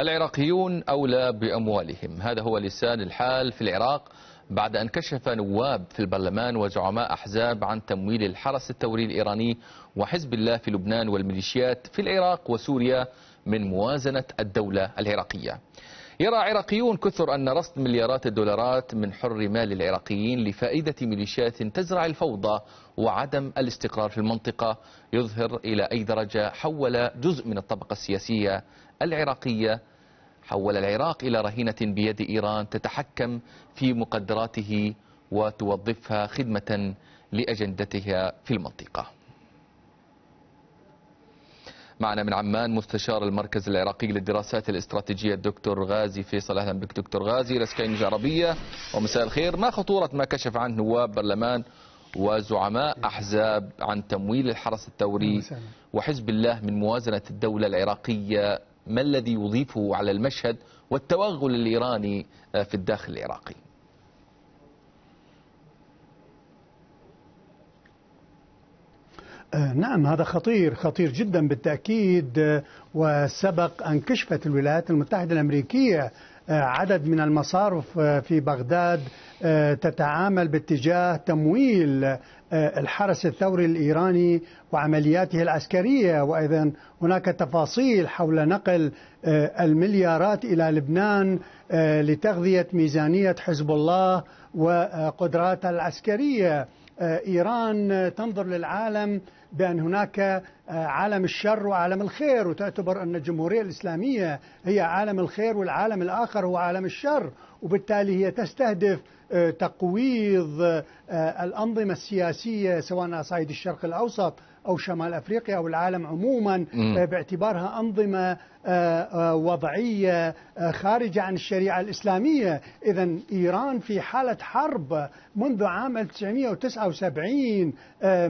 العراقيون أولى بأموالهم هذا هو لسان الحال في العراق بعد أن كشف نواب في البرلمان وزعماء أحزاب عن تمويل الحرس الثوري الإيراني وحزب الله في لبنان والميليشيات في العراق وسوريا من موازنة الدولة العراقية يرى عراقيون كثر أن رصد مليارات الدولارات من حر مال العراقيين لفائدة ميليشيات تزرع الفوضى وعدم الاستقرار في المنطقة يظهر إلى أي درجة حول جزء من الطبقة السياسية العراقية حول العراق إلى رهينة بيد إيران تتحكم في مقدراته وتوظفها خدمة لأجندتها في المنطقة معنا من عمان مستشار المركز العراقي للدراسات الاستراتيجية الدكتور غازي فيصل أهلا بك دكتور غازي لسكاين العربيه ومساء الخير ما خطورة ما كشف عنه نواب برلمان وزعماء أحزاب عن تمويل الحرس الثوري وحزب الله من موازنة الدولة العراقية ما الذي يضيفه على المشهد والتوغل الإيراني في الداخل العراقي آه، نعم هذا خطير خطير جدا بالتأكيد آه، وسبق أن كشفت الولايات المتحدة الأمريكية آه، عدد من المصارف في بغداد تتعامل باتجاه تمويل الحرس الثوري الإيراني وعملياته العسكرية وإذا هناك تفاصيل حول نقل المليارات إلى لبنان لتغذية ميزانية حزب الله وقدراتها العسكريه ايران تنظر للعالم بأن هناك آه، عالم الشر وعالم الخير وتعتبر أن الجمهورية الإسلامية هي عالم الخير والعالم الآخر هو عالم الشر وبالتالي هي تستهدف آه، تقويض آه، الأنظمة السياسية سواء على صعيد الشرق الأوسط أو شمال أفريقيا أو العالم عموما آه، باعتبارها أنظمة آه، آه، وضعية خارجة عن الشريعة الإسلامية إذا إيران في حالة حرب منذ عام 1979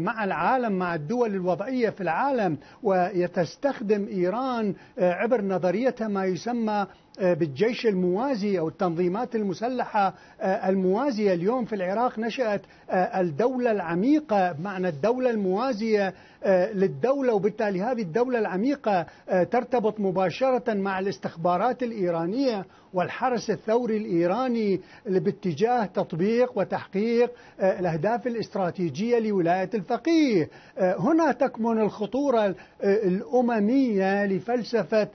مع العالم مع الدول الوضعية في العالم ويتستخدم إيران عبر نظريتها ما يسمى آه، بالجيش الموازي أو التنظيمات المسلحة آه، الموازية اليوم في العراق نشأت آه، الدولة العميقة معنى الدولة الموازية للدولة وبالتالي هذه الدولة العميقة ترتبط مباشرة مع الاستخبارات الإيرانية والحرس الثوري الإيراني باتجاه تطبيق وتحقيق الأهداف الاستراتيجية لولاية الفقيه هنا تكمن الخطورة الأممية لفلسفة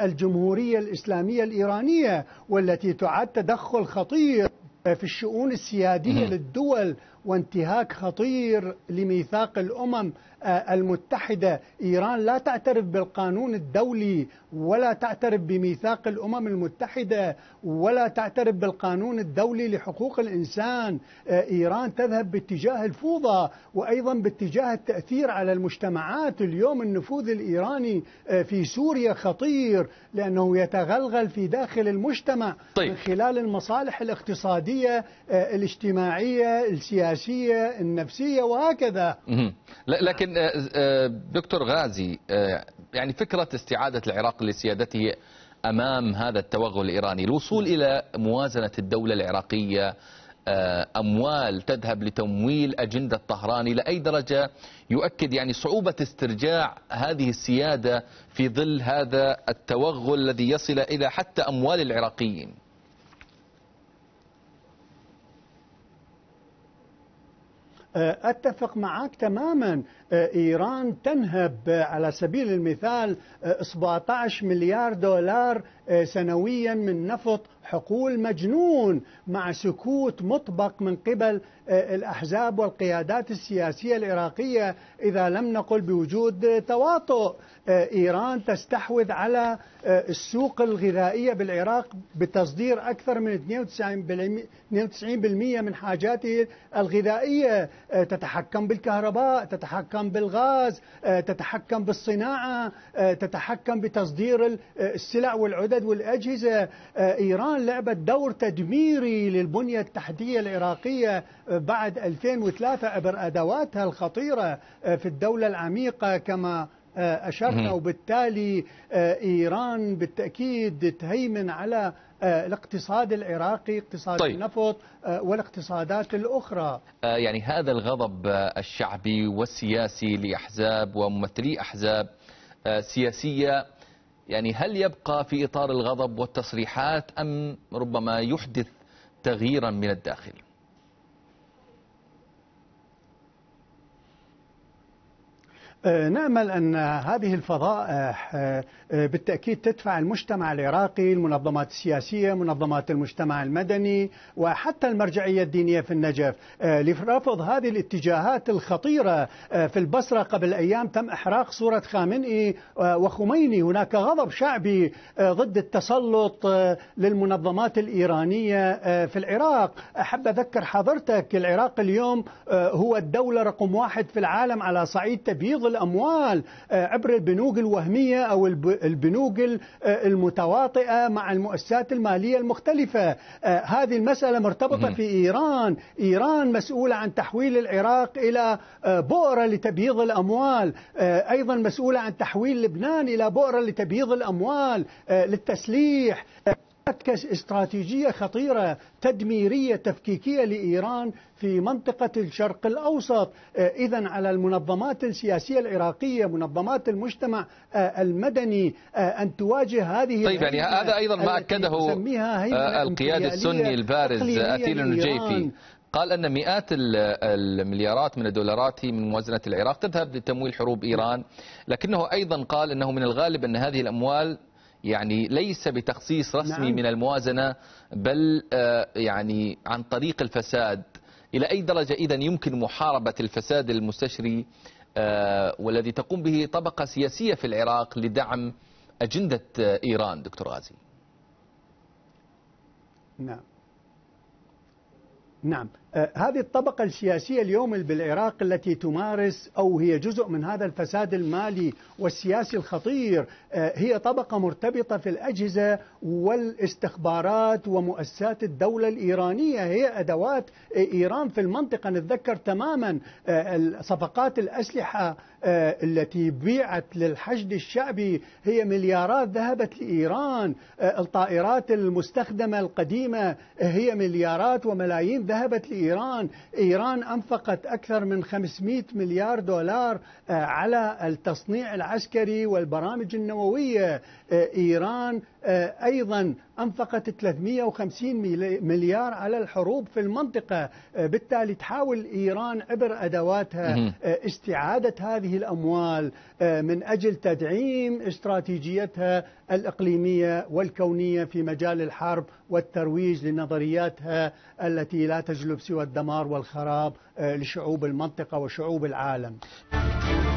الجمهورية الإسلامية الداخلية الإيرانية والتي تعد تدخل خطير في الشؤون السيادية للدول وانتهاك خطير لميثاق الامم آه، المتحده، ايران لا تعترف بالقانون الدولي ولا تعترف بميثاق الامم المتحده ولا تعترف بالقانون الدولي لحقوق الانسان، آه، ايران تذهب باتجاه الفوضى وايضا باتجاه التاثير على المجتمعات، اليوم النفوذ الايراني آه، في سوريا خطير لانه يتغلغل في داخل المجتمع طيب. من خلال المصالح الاقتصاديه الاجتماعيه السياسيه السياسية النفسية وهكذا لكن آه، آه، دكتور غازي آه، يعني فكرة استعادة العراق لسيادته أمام هذا التوغل الإيراني الوصول إلى موازنة الدولة العراقية أموال تذهب لتمويل أجندة طهران إلى أي درجة يؤكد يعني صعوبة استرجاع هذه السيادة في ظل هذا التوغل الذي يصل إلى حتى أموال العراقيين آه، أتفق معك تماما آه، إيران تنهب آه، على سبيل المثال 17 مليار دولار سنويا من نفط حقول مجنون مع سكوت مطبق من قبل آه، الأحزاب والقيادات السياسية العراقية إذا لم نقل بوجود تواطؤ آه، إيران تستحوذ على آه، السوق الغذائية بالعراق بتصدير أكثر من 92% من حاجاته الغذائية تتحكم بالكهرباء تتحكم بالغاز تتحكم بالصناعة تتحكم بتصدير السلع والعدد والأجهزة إيران إيران لعبت دور تدميري للبنية التحتية العراقية بعد 2003 عبر أدواتها الخطيرة آه، في الدولة العميقة كما آه، أشرنا وبالتالي آه، إيران بالتأكيد تهيمن على الاقتصاد العراقي اقتصاد طيب. النفط والاقتصادات الأخرى يعني هذا الغضب الشعبي والسياسي لأحزاب وممثلي أحزاب سياسية يعني هل يبقى في إطار الغضب والتصريحات أم ربما يحدث تغييرا من الداخل آه، نأمل أن هذه الفضائح آه، آه، بالتأكيد تدفع المجتمع العراقي المنظمات السياسية منظمات المجتمع المدني وحتى المرجعية الدينية في النجف لرفض هذه الاتجاهات الخطيرة في البصرة قبل أيام تم إحراق صورة خامنئي وخميني هناك غضب شعبي ضد التسلط للمنظمات الإيرانية في العراق أحب أذكر حضرتك العراق اليوم هو الدولة رقم واحد في العالم على صعيد تبييض الأموال آه، عبر البنوك الوهمية أو البنوك آه، المتواطئة مع المؤسسات المالية المختلفة آه، هذه المسألة مرتبطة في إيران إيران مسؤولة عن تحويل العراق إلى بؤرة لتبييض الأموال أيضا مسؤولة عن تحويل لبنان إلى بؤرة لتبييض الأموال للتسليح استراتيجية خطيرة تدميرية تفكيكية لإيران في منطقة الشرق الأوسط آه، إذا على المنظمات السياسية العراقية منظمات المجتمع آه، المدني آه، أن تواجه هذه طيب يعني هذا أيضا ما أكده القيادة السني البارز أثيل النجيفي قال أن مئات المليارات من الدولارات من موازنة العراق تذهب لتمويل حروب إيران لكنه أيضا قال أنه من الغالب أن هذه الأموال يعني ليس بتخصيص رسمي نعم. من الموازنة بل آه، يعني عن طريق الفساد إلى أي درجة إذا يمكن محاربة الفساد المستشري آه، والذي تقوم به طبقة سياسية في العراق لدعم أجندة آه، إيران دكتور غازي نعم نعم آه، هذه الطبقة السياسية اليوم بالعراق التي تمارس أو هي جزء من هذا الفساد المالي والسياسي الخطير آه، هي طبقة مرتبطة في الأجهزة والاستخبارات ومؤسسات الدولة الإيرانية هي أدوات آه، إيران في المنطقة نتذكر تماما صفقات الأسلحة التي بيعت للحشد الشعبي هي مليارات ذهبت لإيران الطائرات المستخدمة القديمة هي مليارات وملايين ذهبت ذهبت لإيران إيران أنفقت أكثر من 500 مليار دولار آه، على التصنيع العسكري والبرامج النووية آه، إيران آه، أيضا أنفقت 350 مليار على الحروب في المنطقة آه، بالتالي تحاول إيران عبر أدواتها آه، استعادة هذه الأموال من أجل تدعيم استراتيجيتها الإقليمية والكونية في مجال الحرب والترويج لنظرياتها التي لا تجلب سوى الدمار والخراب لشعوب المنطقة وشعوب العالم